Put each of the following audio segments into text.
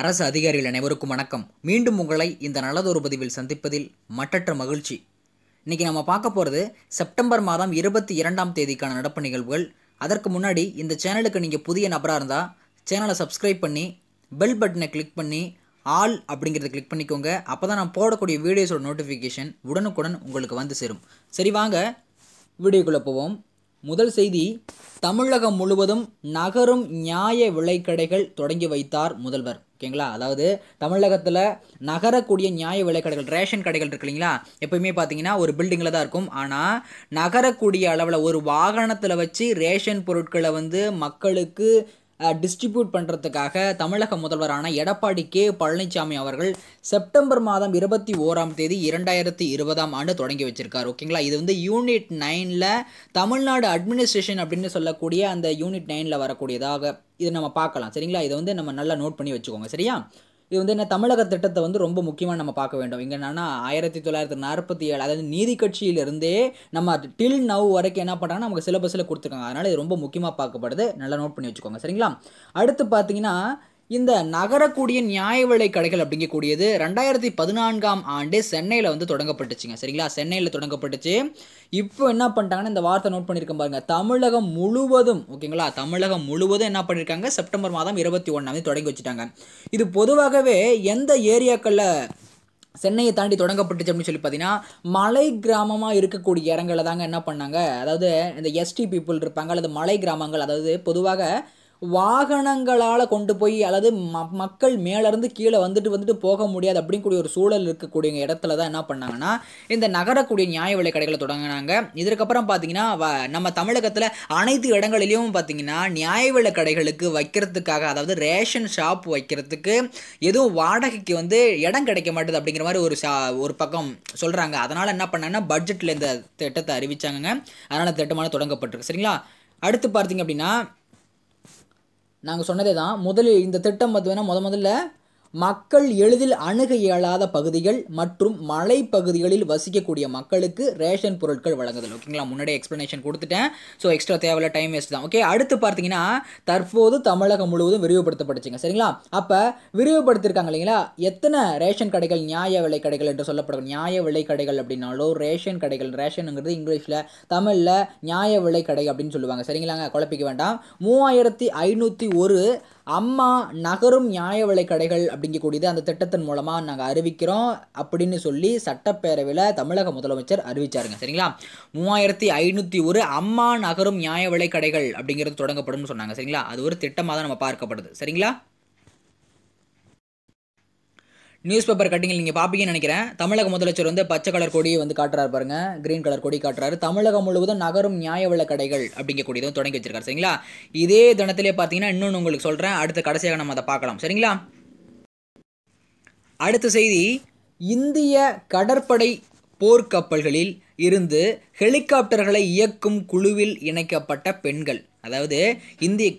அரசு அதிகாரிகள் அனைவருக்கும் வணக்கம் மீண்டும் உங்களை இந்த நல்லதொரு பதிவில் சந்திப்பதில் மட்டற்ற மகிழ்ச்சி இன்னைக்கு நம்ம பார்க்க போகிறது செப்டம்பர் மாதம் இருபத்தி இரண்டாம் தேதிக்கான நடப்பு நிகழ்வுகள் அதற்கு முன்னாடி இந்த சேனலுக்கு நீங்கள் புதிய நபராக இருந்தால் சேனலை சப்ஸ்கிரைப் பண்ணி பெல் பட்டனை கிளிக் பண்ணி ஆல் அப்படிங்கிறத கிளிக் பண்ணிக்கோங்க அப்போ தான் நான் போடக்கூடிய வீடியோஸோட நோட்டிஃபிகேஷன் உடனுக்குடன் உங்களுக்கு வந்து சேரும் சரி வாங்க வீடியோக்குள்ளே போவோம் முதல் செய்தி தமிழகம் முழுவதும் நகரும் நியாய விலைக்கடைகள் தொடங்கி வைத்தார் முதல்வர் ஓகேங்களா அதாவது தமிழகத்தில் நகரக்கூடிய நியாய விலைக்கடைகள் ரேஷன் கடைகள் இருக்கு இல்லைங்களா எப்பயுமே பார்த்தீங்கன்னா ஒரு பில்டிங்கில் தான் இருக்கும் ஆனால் நகரக்கூடிய அளவில் ஒரு வாகனத்தில் வச்சு ரேஷன் பொருட்களை வந்து மக்களுக்கு டிஸ்ட்ரிபியூட் பண்ணுறதுக்காக தமிழக முதல்வரான எடப்பாடி கே பழனிசாமி அவர்கள் செப்டம்பர் மாதம் இருபத்தி ஓராம் தேதி இரண்டாயிரத்தி இருபதாம் ஆண்டு தொடங்கி வச்சுருக்கார் ஓகேங்களா இது வந்து யூனிட் நைனில் தமிழ்நாடு அட்மினிஸ்ட்ரேஷன் அப்படின்னு சொல்லக்கூடிய அந்த யூனிட் நைனில் வரக்கூடியதாக இதை நம்ம பார்க்கலாம் சரிங்களா இதை வந்து நம்ம நல்லா நோட் பண்ணி வச்சுக்கோங்க சரியா இது வந்து என்ன தமிழக திட்டத்தை வந்து ரொம்ப முக்கியமாக நம்ம பார்க்க வேண்டும் இங்கே என்னன்னா ஆயிரத்தி தொள்ளாயிரத்தி நாற்பத்தி ஏழு அதாவது நீதி கட்சியிலிருந்தே நம்ம டில் நவ் வரைக்கும் என்ன பண்ணுறாங்கன்னா நமக்கு சிலபஸில் கொடுத்துருக்காங்க அதனால் இது ரொம்ப முக்கியமாக பார்க்கப்படுது நல்லா நோட் பண்ணி வச்சுக்கோங்க சரிங்களா அடுத்து பார்த்தீங்கன்னா இந்த நகரக்கூடிய நியாய விலை கடைகள் அப்படிங்கக்கூடியது ரெண்டாயிரத்தி பதினான்காம் ஆண்டு சென்னையில் வந்து தொடங்கப்பட்டுச்சுங்க சரிங்களா சென்னையில் தொடங்கப்பட்டுச்சு இப்போ என்ன பண்ணிட்டாங்கன்னா இந்த வார்த்தை நோட் பண்ணியிருக்கேன் பாருங்கள் தமிழகம் முழுவதும் ஓகேங்களா தமிழகம் முழுவதும் என்ன பண்ணியிருக்காங்க செப்டம்பர் மாதம் இருபத்தி ஒன்றாம் தேதி தொடங்கி வச்சுட்டாங்க இது பொதுவாகவே எந்த ஏரியாக்களில் சென்னையை தாண்டி தொடங்கப்பட்டுச்சு அப்படின்னு சொல்லி பார்த்தீங்கன்னா மலை கிராமமாக இருக்கக்கூடிய இடங்களில் தாங்க என்ன பண்ணாங்க அதாவது இந்த எஸ்டி பீப்புள் இருப்பாங்க அல்லது மலை கிராமங்கள் அதாவது பொதுவாக வாகனங்களால் கொண்டு போய் அல்லது ம மக்கள் மேலேருந்து கீழே வந்துட்டு வந்துட்டு போக முடியாது கூடிய ஒரு சூழல் இருக்கக்கூடிய இடத்துல தான் என்ன பண்ணாங்கன்னா இந்த நகரக்கூடிய நியாய விலை கடைகளை தொடங்கினாங்க இதற்கப்புறம் பார்த்தீங்கன்னா நம்ம தமிழகத்தில் அனைத்து இடங்களிலையும் பார்த்தீங்கன்னா நியாய விலை கடைகளுக்கு வைக்கிறதுக்காக அதாவது ரேஷன் ஷாப் வைக்கிறதுக்கு எதுவும் வாடகைக்கு வந்து இடம் கிடைக்க மாட்டேது அப்படிங்கிற மாதிரி ஒரு ஒரு பக்கம் சொல்கிறாங்க அதனால் என்ன பண்ணாங்கன்னா பட்ஜெட்டில் இந்த திட்டத்தை அறிவிச்சாங்க அதனால் திட்டமான தொடங்கப்பட்டிருக்கு சரிங்களா அடுத்து பார்த்தீங்க அப்படின்னா நாங்கள் சொன்னதே தான் முதலில் இந்த திட்டம் பார்த்து வேணால் முத முதல்ல மக்கள் எளிதில் அணுக இயலாத பகுதிகள் மற்றும் மலை பகுதிகளில் வசிக்கக்கூடிய மக்களுக்கு ரேஷன் பொருட்கள் வழங்குதல் ஓகேங்களா முன்னாடி எக்ஸ்ப்ளனேஷன் கொடுத்துட்டேன் ஸோ எக்ஸ்ட்ரா தேவையில்ல டைம் வேஸ்ட் தான் ஓகே அடுத்து பார்த்தீங்கன்னா தற்போது தமிழகம் முழுவதும் விரிவுபடுத்தப்பட்டுச்சுங்க சரிங்களா அப்போ விரிவுபடுத்திருக்காங்க இல்லைங்களா எத்தனை ரேஷன் கடைகள் நியாய விலை கடைகள் என்று சொல்லப்படும் நியாய விலை கடைகள் அப்படின்னாலும் ரேஷன் கடைகள் ரேஷனுங்கிறது இங்கிலீஷில் தமிழில் நியாய விலை கடை அப்படின்னு சொல்லுவாங்க சரிங்களாங்க குழப்பிக்க வேண்டாம் மூவாயிரத்தி ஐநூற்றி ஒரு அம்மா நகரும் நியாய விலை கடைகள் அப்படிங்கக்கூடியது அந்த திட்டத்தின் மூலமாக நாங்கள் அறிவிக்கிறோம் அப்படின்னு சொல்லி சட்டப்பேரவையில் தமிழக முதலமைச்சர் அறிவிச்சாருங்க சரிங்களா மூவாயிரத்தி ஐநூற்றி ஒரு அம்மா நகரும் நியாய விலை கடைகள் அப்படிங்கிறது தொடங்கப்படும்னு சொன்னாங்க சரிங்களா அது ஒரு திட்டமாக தான் நம்ம பார்க்கப்படுது சரிங்களா நியூஸ் பேப்பர் கட்டிங்கில் நீங்கள் பார்ப்பீங்கன்னு நினைக்கிறேன் தமிழக முதலமைச்சர் வந்து பச்சை கலர் கொடியை வந்து காட்டுறாரு பாருங்க கிரீன் கலர் கொடி காட்டுறாரு தமிழகம் முழுவதும் நகரும் நியாய விலை கடைகள் அப்படிங்கக்கூடியதும் தொடங்கி வச்சிருக்காரு சரிங்களா இதே தினத்திலே பார்த்தீங்கன்னா இன்னொன்று உங்களுக்கு சொல்கிறேன் அடுத்த கடைசியாக நம்ம அதை பார்க்கலாம் சரிங்களா அடுத்த செய்தி இந்திய கடற்படை போர்க்கப்பல்களில் இருந்து ஹெலிகாப்டர்களை இயக்கும் குழுவில் இணைக்கப்பட்ட பெண்கள் அதாவது இந்திய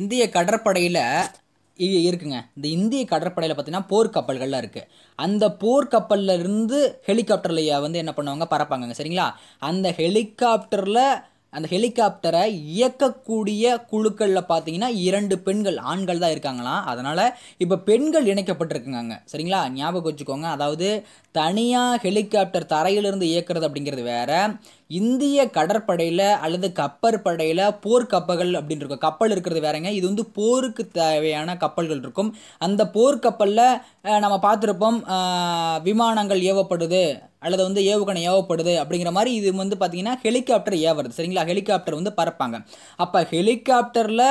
இந்திய கடற்படையில் இருக்குங்க இந்த இந்திய கடற்படையில் பார்த்தீங்கன்னா போர்க்கப்பல்கள்லாம் இருக்குது அந்த போர்க்கப்பலில் இருந்து ஹெலிகாப்டர்லைய வந்து என்ன பண்ணுவாங்க பறப்பாங்க சரிங்களா அந்த ஹெலிகாப்டரில் அந்த ஹெலிகாப்டரை இயக்கக்கூடிய குழுக்களில் பார்த்தீங்கன்னா இரண்டு பெண்கள் ஆண்கள் தான் இருக்காங்களாம் அதனால் இப்போ பெண்கள் இணைக்கப்பட்டிருக்குங்க சரிங்களா ஞாபகம் வச்சுக்கோங்க அதாவது தனியாக ஹெலிகாப்டர் தரையிலிருந்து இயக்கிறது அப்படிங்கிறது வேறு இந்திய கடற்படையில் அல்லது கப்பற்படையில் போர்க்கப்பல்கள் அப்படின்னு இருக்கும் கப்பல் இருக்கிறது வேறங்க இது வந்து போருக்கு தேவையான கப்பல்கள் இருக்கும் அந்த போர்க்கப்பலில் நம்ம பார்த்துருப்போம் விமானங்கள் ஏவப்படுது அல்லது வந்து ஏவுகணை ஏவப்படுது அப்படிங்கிற மாதிரி இது வந்து பார்த்திங்கன்னா ஹெலிகாப்டர் ஏவுறது சரிங்களா ஹெலிகாப்டர் வந்து பறப்பாங்க அப்போ ஹெலிகாப்டரில்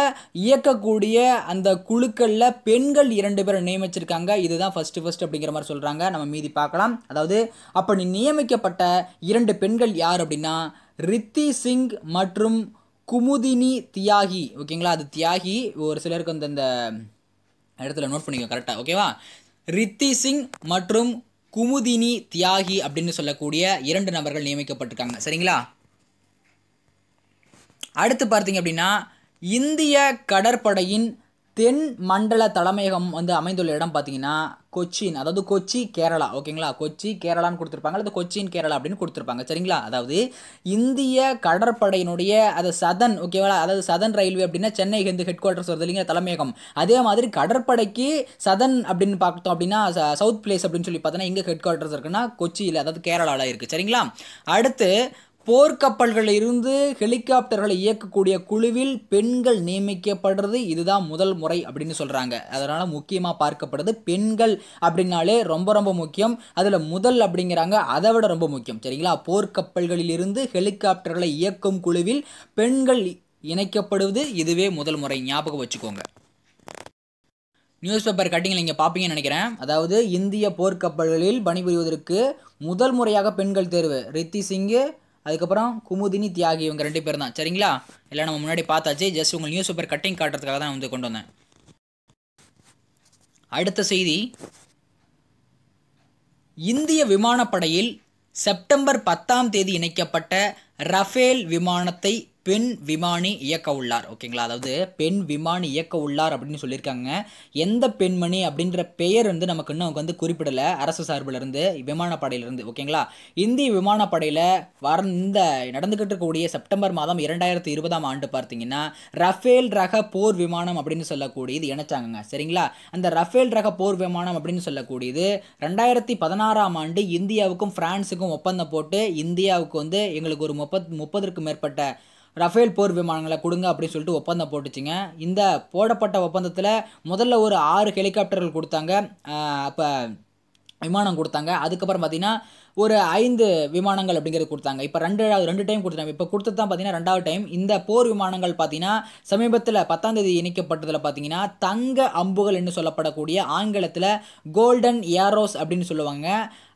இயக்கக்கூடிய அந்த குழுக்களில் பெண்கள் இரண்டு பேரை நியமிச்சிருக்காங்க இதுதான் ஃபஸ்ட்டு ஃபஸ்ட் அப்படிங்கிற மாதிரி சொல்கிறாங்க நம்ம மீதி பார்க்கலாம் அதாவது அப்படி நியமிக்கப்பட்ட இரண்டு பெண்கள் யார் அப்படின்னா அப்படின்னா ரித்தி சிங் மற்றும் குமுதினி தியாகி ஓகேங்களா அது தியாகி ஒரு சிலருக்கு வந்து அந்த இடத்துல நோட் பண்ணிக்கோ கரெக்டாக ஓகேவா ரித்தி சிங் மற்றும் குமுதினி தியாகி அப்படின்னு சொல்லக்கூடிய இரண்டு நபர்கள் நியமிக்கப்பட்டிருக்காங்க சரிங்களா அடுத்து பார்த்தீங்க அப்படின்னா இந்திய கடற்படையின் தென் மண்டல தலைமையகம் வந்து அமைந்துள்ள இடம் பார்த்தீங்கன்னா கொச்சின் அதாவது கொச்சி கேரளா ஓகேங்களா கொச்சி கேரளான்னு கொடுத்துருப்பாங்க அல்லது கொச்சின் கேரளா அப்படின்னு கொடுத்துருப்பாங்க சரிங்களா அதாவது இந்திய கடற்படையினுடைய அது சதன் ஓகேவா அதாவது சதன் ரயில்வே அப்படின்னா சென்னை ஹிந்து ஹெட் குவார்ட்டர்ஸ் வருது இல்லைங்க தலைமையகம் அதே மாதிரி கடற்படைக்கு சதன் அப்படின்னு பார்த்தோம் அப்படின்னா சவுத் பிளேஸ் அப்படின்னு சொல்லி பார்த்தோன்னா எங்கே ஹெட் குவார்ட்டர்ஸ் இருக்குன்னா கொச்சியில் அதாவது கேரளாவில் இருக்குது சரிங்களா அடுத்து போர்க்கப்பல்கள் இருந்து ஹெலிகாப்டர்களை இயக்கக்கூடிய குழுவில் பெண்கள் நியமிக்கப்படுறது இதுதான் முதல் முறை அப்படின்னு சொல்கிறாங்க அதனால் முக்கியமாக பார்க்கப்படுது பெண்கள் அப்படின்னாலே ரொம்ப ரொம்ப முக்கியம் அதில் முதல் அப்படிங்கிறாங்க அதை விட ரொம்ப முக்கியம் சரிங்களா போர்க்கப்பல்களில் இருந்து ஹெலிகாப்டர்களை இயக்கும் குழுவில் பெண்கள் இணைக்கப்படுவது இதுவே முதல் முறை ஞாபகம் வச்சுக்கோங்க நியூஸ் பேப்பர் கட்டிங்கில் நீங்கள் பார்ப்பீங்கன்னு நினைக்கிறேன் அதாவது இந்திய போர்க்கப்பல்களில் பணிபுரிவதற்கு முதல் முறையாக பெண்கள் தேர்வு ரித்தி சிங்கு அதுக்கப்புறம் குமுதினி தியாகி இவங்க ரெண்டு பேர் தான் சரிங்களா எல்லாம் நம்ம முன்னாடி பார்த்தாச்சு ஜஸ்ட் உங்கள் நியூஸ் பேப்பர் கட்டிங் காட்டுறதுக்காக தான் வந்து கொண்டு வந்தேன் அடுத்த செய்தி இந்திய விமானப்படையில் செப்டம்பர் பத்தாம் தேதி இணைக்கப்பட்ட ரஃபேல் விமானத்தை பெண் விமானி இயக்க உள்ளார் ஓகேங்களா அதாவது பெண் விமானி இயக்க உள்ளார் அப்படின்னு சொல்லியிருக்காங்க எந்த பெண்மணி அப்படின்ற பெயர் வந்து நமக்கு இன்னும் அவங்க வந்து குறிப்பிடலை அரசு சார்பிலிருந்து விமானப்படையிலிருந்து ஓகேங்களா இந்திய விமானப்படையில் வர இந்த நடந்துக்கிட்டு இருக்கக்கூடிய செப்டம்பர் மாதம் இரண்டாயிரத்தி இருபதாம் ஆண்டு பார்த்தீங்கன்னா ரஃபேல் ரக போர் விமானம் அப்படின்னு சொல்லக்கூடியது இணைச்சாங்க சரிங்களா அந்த ரஃபேல் ரக போர் விமானம் அப்படின்னு சொல்லக்கூடியது ரெண்டாயிரத்தி பதினாறாம் ஆண்டு இந்தியாவுக்கும் ஃப்ரான்ஸுக்கும் ஒப்பந்தம் போட்டு இந்தியாவுக்கு வந்து எங்களுக்கு ஒரு முப்பத் முப்பதற்கும் மேற்பட்ட ரஃபேல் போர் விமானங்களை கொடுங்க அப்படின்னு சொல்லிட்டு ஒப்பந்தம் போட்டுச்சுங்க இந்த போடப்பட்ட ஒப்பந்தத்தில் முதல்ல ஒரு ஆறு ஹெலிகாப்டர்கள் கொடுத்தாங்க அப்போ விமானம் கொடுத்தாங்க அதுக்கப்புறம் பார்த்திங்கன்னா ஒரு ஐந்து விமானங்கள் அப்படிங்கிறது கொடுத்தாங்க இப்போ ரெண்டு ரெண்டு டைம் கொடுத்துட்டாங்க இப்போ கொடுத்தது தான் பார்த்தீங்கன்னா ரெண்டாவது டைம் இந்த போர் விமானங்கள் பார்த்தீங்கன்னா சமீபத்தில் பத்தாம் தேதி இணைக்கப்பட்டதில் பார்த்தீங்கன்னா தங்க அம்புகள் என்று சொல்லப்படக்கூடிய ஆங்கிலத்தில் கோல்டன் ஏரோஸ் அப்படின்னு சொல்லுவாங்க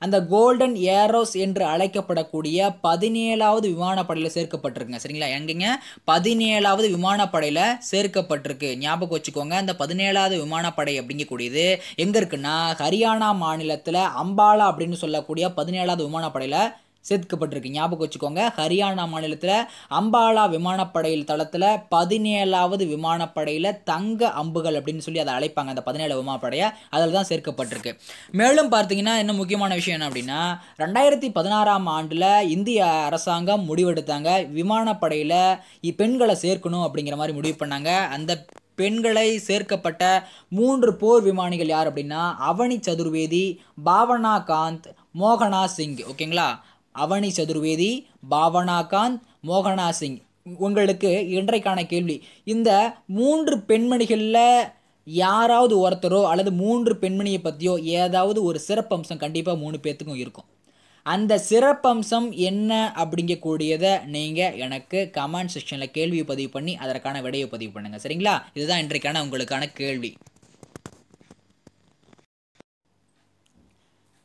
அந்த கோல்டன் ஏரோஸ் என்று அழைக்கப்படக்கூடிய பதினேழாவது விமானப்படையில் சேர்க்கப்பட்டிருக்குங்க சரிங்களா எங்கேங்க பதினேழாவது விமானப்படையில் சேர்க்கப்பட்டிருக்கு ஞாபகம் வச்சுக்கோங்க அந்த பதினேழாவது விமானப்படை அப்படிங்கக்கூடியது எங்கே இருக்குன்னா ஹரியானா மாநிலத்தில் அம்பாலா அப்படின்னு சொல்லக்கூடிய பதினேழாவது தேவையில்லாத விமானப்படையில் சேர்க்கப்பட்டிருக்கு ஞாபகம் வச்சுக்கோங்க ஹரியானா மாநிலத்தில் அம்பாலா விமானப்படையில் தளத்தில் பதினேழாவது விமானப்படையில் தங்க அம்புகள் அப்படின்னு சொல்லி அதை அழைப்பாங்க அந்த பதினேழு விமானப்படையை அதில் தான் சேர்க்கப்பட்டிருக்கு மேலும் பார்த்தீங்கன்னா என்ன முக்கியமான விஷயம் என்ன அப்படின்னா ரெண்டாயிரத்தி பதினாறாம் ஆண்டில் இந்திய அரசாங்கம் முடிவெடுத்தாங்க விமானப்படையில் பெண்களை சேர்க்கணும் அப்படிங்கிற மாதிரி முடிவு பண்ணாங்க அந்த பெண்களை சேர்க்கப்பட்ட மூன்று போர் விமானிகள் யார் அப்படின்னா அவனி சதுர்வேதி பாவனா காந்த் மோகனா சிங் ஓகேங்களா அவனி சதுர்வேதி பாவனா காந்த் மோகனா சிங் உங்களுக்கு இன்றைக்கான கேள்வி இந்த மூன்று பெண்மணிகளில் யாராவது ஒருத்தரோ அல்லது மூன்று பெண்மணியை பற்றியோ ஏதாவது ஒரு சிறப்பம்சம் கண்டிப்பாக மூணு பேர்த்துக்கும் இருக்கும் அந்த சிறப்பம்சம் என்ன அப்படிங்கக்கூடியதை நீங்கள் எனக்கு கமெண்ட் செக்ஷனில் கேள்வியை பதிவு பண்ணி அதற்கான விடையை பதிவு பண்ணுங்கள் சரிங்களா இதுதான் இன்றைக்கான உங்களுக்கான கேள்வி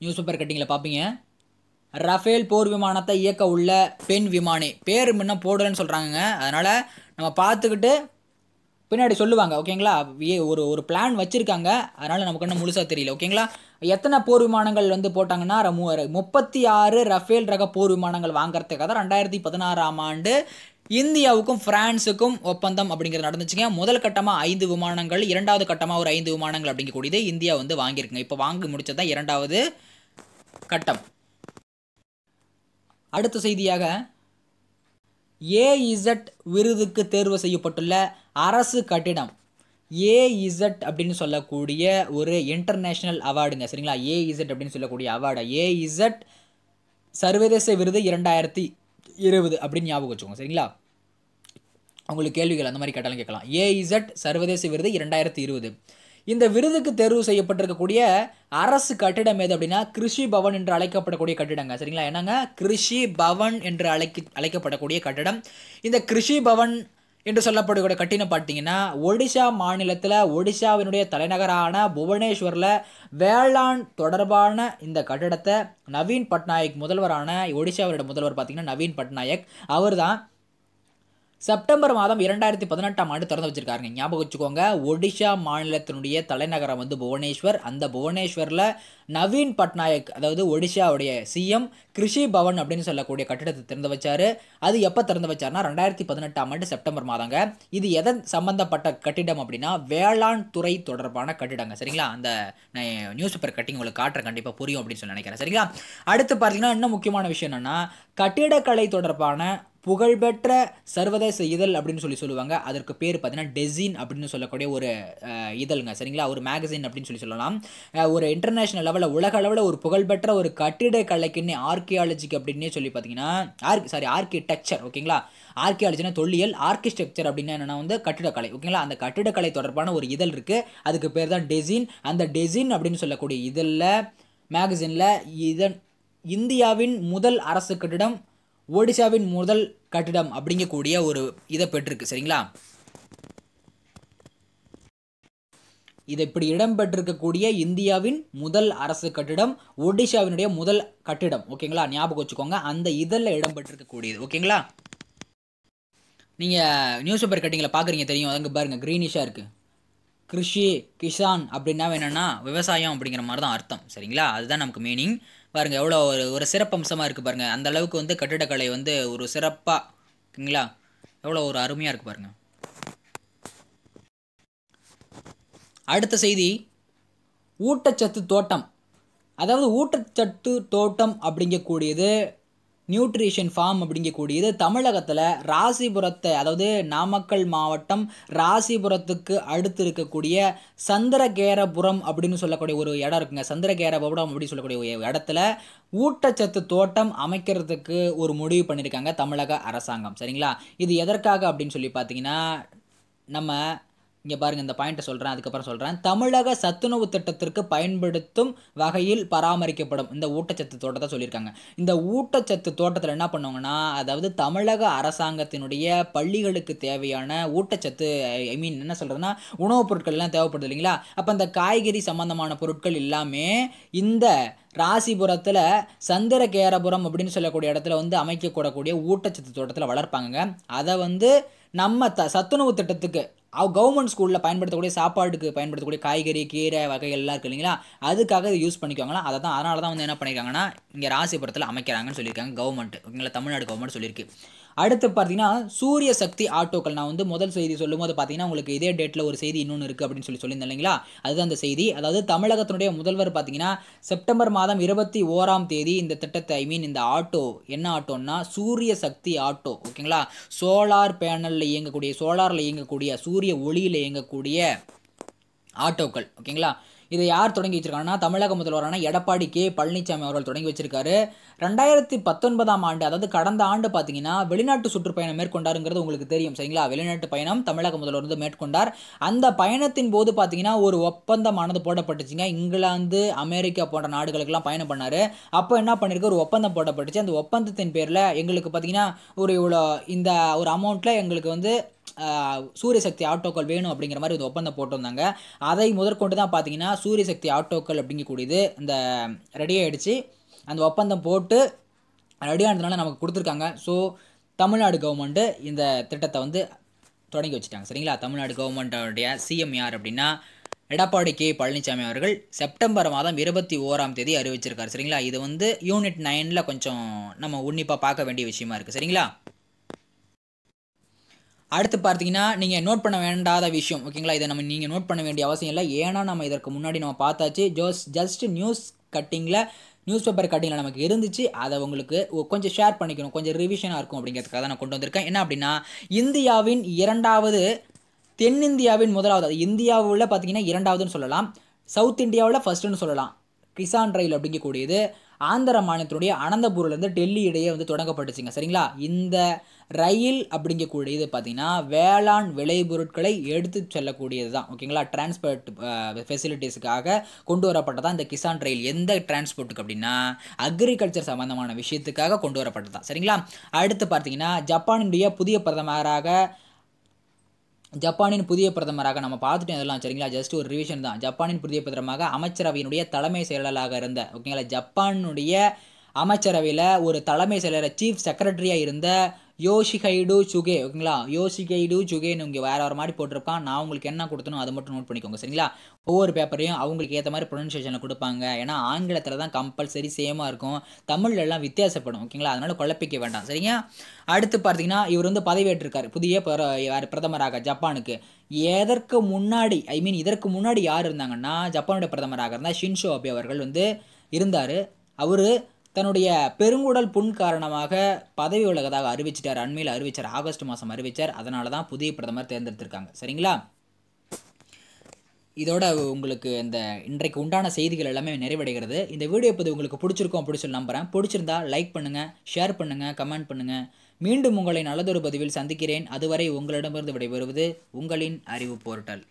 நியூஸ் பேப்பர் கட்டிங்கில் பார்ப்பீங்க ரஃபேல் போர் விமானத்தை இயக்க உள்ள பெண் விமானி பேர் முன்ன போடலன்னு சொல்கிறாங்க அதனால் நம்ம பார்த்துக்கிட்டு பின்னாடி சொல்லுவாங்க ஓகேங்களா ஒரு ஒரு பிளான் வச்சுருக்காங்க அதனால் நமக்கு இன்னும் முழுசாக தெரியல ஓகேங்களா எத்தனை போர் விமானங்கள் வந்து போட்டாங்கன்னா முப்பத்தி ஆறு ரஃபேல் ரக போர் விமானங்கள் வாங்குறதுக்காக ரெண்டாயிரத்தி பதினாறாம் ஆண்டு இந்தியாவுக்கும் பிரான்ஸுக்கும் ஒப்பந்தம் அப்படிங்கிறது நடந்துச்சுங்க முதல் கட்டமாக ஐந்து விமானங்கள் இரண்டாவது கட்டமாக ஒரு ஐந்து விமானங்கள் அப்படிங்கக்கூடியது இந்தியா வந்து வாங்கியிருக்குங்க இப்போ வாங்கி முடிச்சது இரண்டாவது கட்டம் அடுத்த செய்தியாக ஏஇசட் விருதுக்கு தேர்வு செய்யப்பட்டுள்ள அரசு கட்டிடம் ஏஇசட் அப்படின்னு சொல்லக்கூடிய ஒரு இன்டர்நேஷ்னல் அவார்டுங்க சரிங்களா ஏஇசட் அப்படின்னு சொல்லக்கூடிய அவார்டு ஏஇசட் சர்வதேச விருது இரண்டாயிரத்தி இருபது அப்படின்னு ஞாபகம் வச்சுக்கோங்க சரிங்களா உங்களுக்கு கேள்விகள் அந்த மாதிரி கேட்டாலும் கேட்கலாம் ஏஇசட் சர்வதேச விருது இரண்டாயிரத்தி இருபது இந்த விருதுக்கு தேர்வு செய்யப்பட்டிருக்கக்கூடிய அரசு கட்டிடம் எது அப்படின்னா கிருஷி பவன் என்று அழைக்கப்படக்கூடிய கட்டிடங்க சரிங்களா என்னங்க கிருஷி பவன் என்று அழைக்க அழைக்கப்படக்கூடிய கட்டிடம் இந்த கிருஷி பவன் என்று சொல்லப்படக்கூடிய கட்டிடம் பார்த்தீங்கன்னா ஒடிஷா மாநிலத்தில் ஒடிஷாவினுடைய தலைநகரான புவனேஸ்வரில் வேளாண் தொடர்பான இந்த கட்டிடத்தை நவீன் பட்நாயக் முதல்வரான ஒடிசாவினுடைய முதல்வர் பார்த்தீங்கன்னா நவீன் பட்நாயக் அவர் தான் செப்டம்பர் மாதம் இரண்டாயிரத்தி பதினெட்டாம் ஆண்டு திறந்து வச்சிருக்காருங்க ஞாபகம் வச்சுக்கோங்க ஒடிஷா மாநிலத்தினுடைய தலைநகரம் வந்து புவனேஸ்வர் அந்த புவனேஸ்வரில் நவீன் பட்நாயக் அதாவது ஒடிஷாவுடைய சிஎம் கிருஷி பவன் அப்படின்னு சொல்லக்கூடிய கட்டிடத்தை திறந்து வச்சார் அது எப்போ திறந்து வச்சார்னா ரெண்டாயிரத்தி பதினெட்டாம் ஆண்டு செப்டம்பர் மாதங்க இது எதன் சம்பந்தப்பட்ட கட்டிடம் அப்படின்னா வேளாண் துறை தொடர்பான கட்டிடங்க சரிங்களா அந்த நியூஸ் பேப்பர் கட்டிங் உங்களுக்கு காட்டுறேன் கண்டிப்பாக புரியும் அப்படின்னு சொல்லி நினைக்கிறேன் சரிங்களா அடுத்து பார்த்தீங்கன்னா இன்னும் முக்கியமான விஷயம் என்னென்னா கட்டிடக்கலை தொடர்பான புகழ்பெற்ற சர்வதேச இதழ் அப்படின்னு சொல்லி சொல்லுவாங்க அதற்கு பேர் பார்த்தீங்கன்னா டெசின் அப்படின்னு சொல்லக்கூடிய ஒரு இதழ்ங்க சரிங்களா ஒரு மேகசின் அப்படின்னு சொல்லி சொல்லலாம் ஒரு இன்டர்நேஷனல் லெவலில் உலக அளவில் ஒரு புகழ்பெற்ற ஒரு கலைக்குன்னு ஆர்கியாலஜிக்கு அப்படின்னே சொல்லி பார்த்தீங்கன்னா ஆர்க் சாரி ஆர்கிடெக்சர் ஓகேங்களா ஆர்கியாலஜினா தொல்லியல் ஆர்கிடெக்சர் அப்படின்னா என்னென்னா வந்து கட்டிடக்கலை ஓகேங்களா அந்த கட்டிடக்கலை தொடர்பான ஒரு இதழ் இருக்குது அதுக்கு பேர் தான் டெசின் அந்த டெசின் அப்படின்னு சொல்லக்கூடிய இதழில் மேகசினில் இதன் இந்தியாவின் முதல் அரசு கட்டிடம் ஒடிசாவின் முதல் கட்டிடம் அப்படிங்கக்கூடிய ஒரு இதை பெற்றிருக்கு சரிங்களா இது இப்படி இடம்பெற்றிருக்கக்கூடிய இந்தியாவின் முதல் அரசு கட்டிடம் ஒடிசாவினுடைய முதல் கட்டிடம் ஓகேங்களா ஞாபகம் வச்சுக்கோங்க அந்த இதழில் இடம்பெற்றிருக்கக்கூடியது ஓகேங்களா நீங்கள் நியூஸ் பேப்பர் கட்டிங்கில் பார்க்குறீங்க தெரியும் அதுங்க பாருங்கள் க்ரீனிஷாக இருக்குது கிருஷி கிஷான் அப்படின்னா என்னென்னா விவசாயம் அப்படிங்கிற மாதிரி தான் அர்த்தம் சரிங்களா அதுதான் நமக்கு மீனிங் பாருங்கள் எவ்வளோ ஒரு ஒரு சிறப்பம்சமாக இருக்குது பாருங்கள் அந்த அளவுக்கு வந்து கட்டிடக்கலை வந்து ஒரு சிறப்பாக ஓகேங்களா எவ்வளோ ஒரு அருமையாக இருக்குது பாருங்கள் அடுத்த செய்தி ஊட்டச்சத்து தோட்டம் அதாவது ஊட்டச்சத்து தோட்டம் அப்படிங்கக்கூடியது நியூட்ரிஷன் ஃபார்ம் அப்படிங்கக்கூடியது தமிழகத்தில் ராசிபுரத்தை அதாவது நாமக்கல் மாவட்டம் ராசிபுரத்துக்கு அடுத்து இருக்கக்கூடிய சந்திரகேரபுரம் அப்படின்னு சொல்லக்கூடிய ஒரு இடம் இருக்குங்க சந்திரகேரபுரம் அப்படின்னு சொல்லக்கூடிய இடத்துல ஊட்டச்சத்து தோட்டம் அமைக்கிறதுக்கு ஒரு முடிவு பண்ணியிருக்காங்க தமிழக அரசாங்கம் சரிங்களா இது எதற்காக அப்படின்னு சொல்லி பார்த்தீங்கன்னா நம்ம இங்கே பாருங்க இந்த பாயிண்ட்டை சொல்கிறேன் அதுக்கப்புறம் சொல்கிறேன் தமிழக சத்துணவு திட்டத்திற்கு பயன்படுத்தும் வகையில் பராமரிக்கப்படும் இந்த ஊட்டச்சத்து தோட்டத்தை சொல்லியிருக்காங்க இந்த ஊட்டச்சத்து தோட்டத்தில் என்ன பண்ணுவாங்கன்னா அதாவது தமிழக அரசாங்கத்தினுடைய பள்ளிகளுக்கு தேவையான ஊட்டச்சத்து ஐ மீன் என்ன சொல்கிறதுன்னா உணவுப் பொருட்கள்லாம் தேவைப்படுது இல்லைங்களா அப்போ அந்த காய்கறி சம்மந்தமான பொருட்கள் எல்லாமே இந்த ராசிபுரத்தில் சந்திரகேரபுரம் அப்படின்னு சொல்லக்கூடிய இடத்துல வந்து அமைக்கக்கூடக்கூடிய ஊட்டச்சத்து தோட்டத்தில் வளர்ப்பாங்க அதை வந்து நம்ம த சத்துணவு திட்டத்துக்கு அவ கவர்மெண்ட் ஸ்கூலில் பயன்படுத்தக்கூடிய சாப்பாட்டுக்கு பயன்படுத்தக்கூடிய காய்கறி கீரை வகைகள்லாம் இருக்குது இல்லைங்களா அதுக்காக இதை யூஸ் பண்ணிக்கோங்களா அதை தான் அதனால தான் வந்து என்ன பண்ணியிருக்காங்கன்னா இங்கே ராசிபுரத்தில் அமைக்கிறாங்கன்னு சொல்லியிருக்காங்க கவர்மெண்ட் இங்கே தமிழ்நாடு கவர்மெண்ட் சொல்லியிருக்கு அடுத்து பார்த்தீங்கன்னா சூரிய சக்தி ஆட்டோக்கள் நான் வந்து முதல் செய்தி சொல்லும் போது பார்த்தீங்கன்னா உங்களுக்கு இதே டேட்டில் ஒரு செய்தி இன்னொன்று இருக்குது அப்படின்னு சொல்லி சொல்லியிருந்தேன் இல்லைங்களா அதுதான் அந்த செய்தி அதாவது தமிழகத்தினுடைய முதல்வர் பார்த்தீங்கன்னா செப்டம்பர் மாதம் இருபத்தி ஓராம் தேதி இந்த திட்டத்தை ஐ மீன் இந்த ஆட்டோ என்ன ஆட்டோன்னா சூரிய சக்தி ஆட்டோ ஓகேங்களா சோலார் பேனலில் இயங்கக்கூடிய சோலாரில் இயங்கக்கூடிய சூரிய ஒளியில் இயங்கக்கூடிய ஆட்டோக்கள் ஓகேங்களா இதை யார் தொடங்கி வச்சிருக்காங்கன்னா தமிழக முதல்வரான எடப்பாடி கே பழனிசாமி அவர்கள் தொடங்கி வச்சிருக்காரு ரெண்டாயிரத்தி பத்தொன்பதாம் ஆண்டு அதாவது கடந்த ஆண்டு பார்த்தீங்கன்னா வெளிநாட்டு சுற்றுப்பயணம் மேற்கொண்டாருங்கிறது உங்களுக்கு தெரியும் சரிங்களா வெளிநாட்டு பயணம் தமிழக முதல்வர் வந்து மேற்கொண்டார் அந்த பயணத்தின் போது பார்த்தீங்கன்னா ஒரு ஒப்பந்தமானது போடப்பட்டுச்சுங்க இங்கிலாந்து அமெரிக்கா போன்ற நாடுகளுக்கெல்லாம் பயணம் பண்ணார் அப்போ என்ன பண்ணியிருக்கு ஒரு ஒப்பந்தம் போடப்பட்டுச்சு அந்த ஒப்பந்தத்தின் பேரில் எங்களுக்கு பார்த்தீங்கன்னா ஒரு இவ்வளோ இந்த ஒரு அமௌண்ட்டில் எங்களுக்கு வந்து சூரிய சக்தி ஆட்டோக்கள் வேணும் அப்படிங்கிற மாதிரி ஒரு ஒப்பந்தம் போட்டிருந்தாங்க அதை முதற்கொண்டு தான் பார்த்தீங்கன்னா சூரிய சக்தி ஆட்டோக்கள் அப்படிங்கக்கூடியது இந்த ரெடி ஆகிடுச்சு அந்த ஒப்பந்தம் போட்டு ரெடியானதுனால நமக்கு கொடுத்துருக்காங்க ஸோ தமிழ்நாடு கவர்மெண்ட்டு இந்த திட்டத்தை வந்து தொடங்கி வச்சுட்டாங்க சரிங்களா தமிழ்நாடு கவர்மெண்ட்டோடைய சிஎம் யார் அப்படின்னா எடப்பாடி கே பழனிசாமி அவர்கள் செப்டம்பர் மாதம் இருபத்தி ஓராம் தேதி அறிவிச்சிருக்காரு சரிங்களா இது வந்து யூனிட் நைனில் கொஞ்சம் நம்ம உன்னிப்பாக பார்க்க வேண்டிய விஷயமா இருக்குது சரிங்களா அடுத்து பார்த்தீங்கன்னா நீங்கள் நோட் பண்ண வேண்டாத விஷயம் ஓகேங்களா இதை நம்ம நீங்கள் நோட் பண்ண வேண்டிய அவசியம் இல்லை ஏன்னா நம்ம இதற்கு முன்னாடி நம்ம பார்த்தாச்சு ஜோஸ் ஜஸ்ட் நியூஸ் கட்டிங்கில் நியூஸ் பேப்பர் கட்டிங்கில் நமக்கு இருந்துச்சு அதை உங்களுக்கு கொஞ்சம் ஷேர் பண்ணிக்கணும் கொஞ்சம் ரிவிஷனாக இருக்கும் அப்படிங்கிறதுக்காக தான் நான் கொண்டு வந்திருக்கேன் என்ன அப்படின்னா இந்தியாவின் இரண்டாவது தென்னிந்தியாவின் முதலாவது இந்தியாவில் பார்த்தீங்கன்னா இரண்டாவதுன்னு சொல்லலாம் சவுத் இந்தியாவில் ஃபஸ்ட்டுன்னு சொல்லலாம் கிசான் ரயில் அப்படிங்கக்கூடியது ஆந்திர மாநிலத்தினுடைய அனந்தபூர்லேருந்து டெல்லி இடையே வந்து தொடங்கப்பட்டுச்சுங்க சரிங்களா இந்த ரயில் அப்படிங்கக்கூடியது பார்த்திங்கன்னா வேளாண் விளைபொருட்களை எடுத்து செல்லக்கூடியது தான் ஓகேங்களா டிரான்ஸ்போர்ட் ஃபெசிலிட்டிஸுக்காக கொண்டு வரப்பட்டதான் இந்த கிசான் ரயில் எந்த டிரான்ஸ்போர்ட்டுக்கு அப்படின்னா அக்ரிகல்ச்சர் சம்மந்தமான விஷயத்துக்காக கொண்டு வரப்பட்டதான் சரிங்களா அடுத்து பார்த்திங்கன்னா ஜப்பானினுடைய புதிய பிரதமராக ஜப்பானின் புதிய பிரதமராக நம்ம பார்த்துட்டோம் இதெல்லாம் சரிங்களா ஜஸ்ட் ஒரு ரிவிஷன் தான் ஜப்பானின் புதிய பிரதமராக அமைச்சரவையினுடைய தலைமை செயலாளராக இருந்த ஓகேங்களா ஜப்பானுடைய அமைச்சரவையில் ஒரு தலைமை செயலர் சீஃப் செக்ரட்டரியாக இருந்த யோசிகைடு சுகே ஓகேங்களா யோஷிகைடு சுகேன்னு இங்கே வேறு வேறு மாதிரி போட்டிருப்பான் நான் உங்களுக்கு என்ன கொடுத்தனும் அதை மட்டும் நோட் பண்ணிக்கோங்க சரிங்களா ஒவ்வொரு பேப்பரையும் அவங்களுக்கு ஏற்ற மாதிரி ப்ரொனன்சியேஷனில் கொடுப்பாங்க ஏன்னா ஆங்கிலத்தில் தான் கம்பல்சரி சேமாக இருக்கும் எல்லாம் வித்தியாசப்படும் ஓகேங்களா அதனால் குழப்பிக்க வேண்டாம் சரிங்க அடுத்து பார்த்தீங்கன்னா இவர் வந்து பதவியேற்றிருக்கார் புதிய பிரதமராக ஜப்பானுக்கு எதற்கு முன்னாடி ஐ மீன் இதற்கு முன்னாடி யார் இருந்தாங்கன்னா ஜப்பானுடைய பிரதமராக இருந்தால் ஷின்ஷோ அபே அவர்கள் வந்து இருந்தார் அவர் தன்னுடைய பெருங்குடல் புண் காரணமாக பதவி உலகத்தாக அறிவிச்சிட்டார் அண்மையில் அறிவித்தார் ஆகஸ்ட் மாதம் அறிவித்தார் அதனால தான் புதிய பிரதமர் தேர்ந்தெடுத்திருக்காங்க சரிங்களா இதோட உங்களுக்கு இந்த இன்றைக்கு உண்டான செய்திகள் எல்லாமே நிறைவடைகிறது இந்த வீடியோ இப்போது உங்களுக்கு பிடிச்சிருக்கும் அப்படின்னு சொல்லி நம்புகிறேன் பிடிச்சிருந்தா லைக் பண்ணுங்கள் ஷேர் பண்ணுங்கள் கமெண்ட் பண்ணுங்கள் மீண்டும் உங்களை நல்லதொரு பதிவில் சந்திக்கிறேன் அதுவரை உங்களிடமிருந்து விடைபெறுவது உங்களின் அறிவு போர்ட்டல்